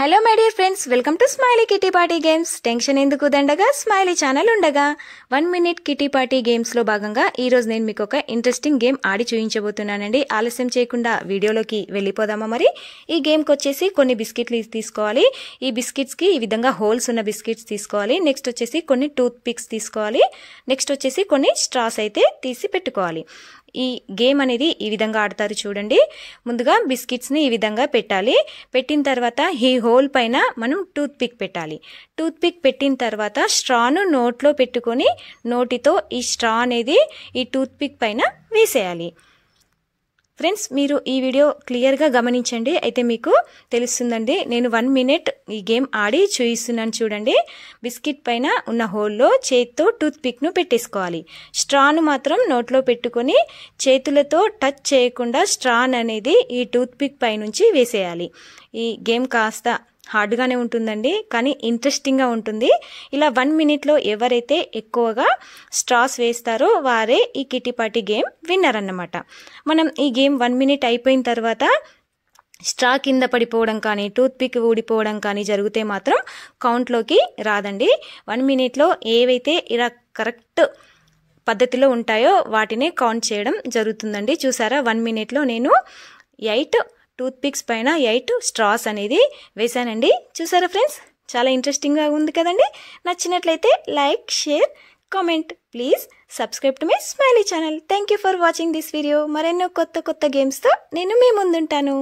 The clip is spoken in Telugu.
hello my dear friends welcome to Smiley kitty party games tension ఎందుకు దండగా స్మైలీ ఛానల్ ఉండగా వన్ మినిట్ కిటీ పార్టీ గేమ్స్లో భాగంగా ఈరోజు నేను మీకు ఒక ఇంట్రెస్టింగ్ గేమ్ ఆడి చూపించబోతున్నానండి ఆలస్యం చేయకుండా వీడియోలోకి వెళ్ళిపోదామా మరి ఈ గేమ్కి వచ్చేసి కొన్ని బిస్కెట్లు తీసుకోవాలి ఈ బిస్కెట్స్కి ఈ విధంగా హోల్స్ ఉన్న బిస్కెట్స్ తీసుకోవాలి నెక్స్ట్ వచ్చేసి కొన్ని టూత్ పిక్స్ తీసుకోవాలి నెక్స్ట్ వచ్చేసి కొన్ని స్ట్రాస్ అయితే తీసి పెట్టుకోవాలి ఈ గేమ్ అనేది ఈ విధంగా ఆడతారు చూడండి ముందుగా బిస్కెట్స్ని ఈ విధంగా పెట్టాలి పెట్టిన తర్వాత ఈ హోల్ పైన మనం టూత్ పిక్ పెట్టాలి టూత్ పిక్ పెట్టిన తర్వాత స్ట్రాను నోట్లో పెట్టుకొని నోటితో ఈ స్ట్రా అనేది ఈ టూత్ పిక్ పైన వేసేయాలి ఫ్రెండ్స్ మీరు ఈ వీడియో క్లియర్గా గమనించండి అయితే మీకు తెలుస్తుందండి నేను వన్ మినిట్ ఈ గేమ్ ఆడి చూపిస్తున్నాను చూడండి బిస్కెట్ పైన ఉన్న హోల్లో చేతితో టూత్ పిక్ను పెట్టేసుకోవాలి స్ట్రాను మాత్రం నోట్లో పెట్టుకొని చేతులతో టచ్ చేయకుండా స్ట్రాన్ అనేది ఈ టూత్ పిక్ పైనుంచి వేసేయాలి ఈ గేమ్ కాస్త హార్డ్గానే ఉంటుందండి కానీ ఇంట్రెస్టింగ్గా ఉంటుంది ఇలా వన్ మినిట్లో ఎవరైతే ఎక్కువగా స్ట్రాస్ వేస్తారో వారే ఈ కిటిపాటి గేమ్ విన్నర్ అన్నమాట మనం ఈ గేమ్ వన్ మినిట్ అయిపోయిన తర్వాత స్ట్రా కింద పడిపోవడం కానీ టూత్పిక్ ఊడిపోవడం కానీ జరిగితే మాత్రం కౌంట్లోకి రాదండి వన్ మినిట్లో ఏవైతే ఇలా కరెక్ట్ పద్ధతిలో ఉంటాయో వాటిని కౌంట్ చేయడం జరుగుతుందండి చూసారా వన్ మినిట్లో నేను ఎయిట్ టూత్ పిక్స్ పైన ఎయిట్ స్ట్రాస్ అనేది వేశానండి చూసారా ఫ్రెండ్స్ చాలా ఇంట్రెస్టింగ్గా ఉంది కదండి నచ్చినట్లయితే like share comment please subscribe to my Smiley channel thank you for watching this video మరెన్నో కొత్త కొత్త గేమ్స్తో నేను మీ ముందుంటాను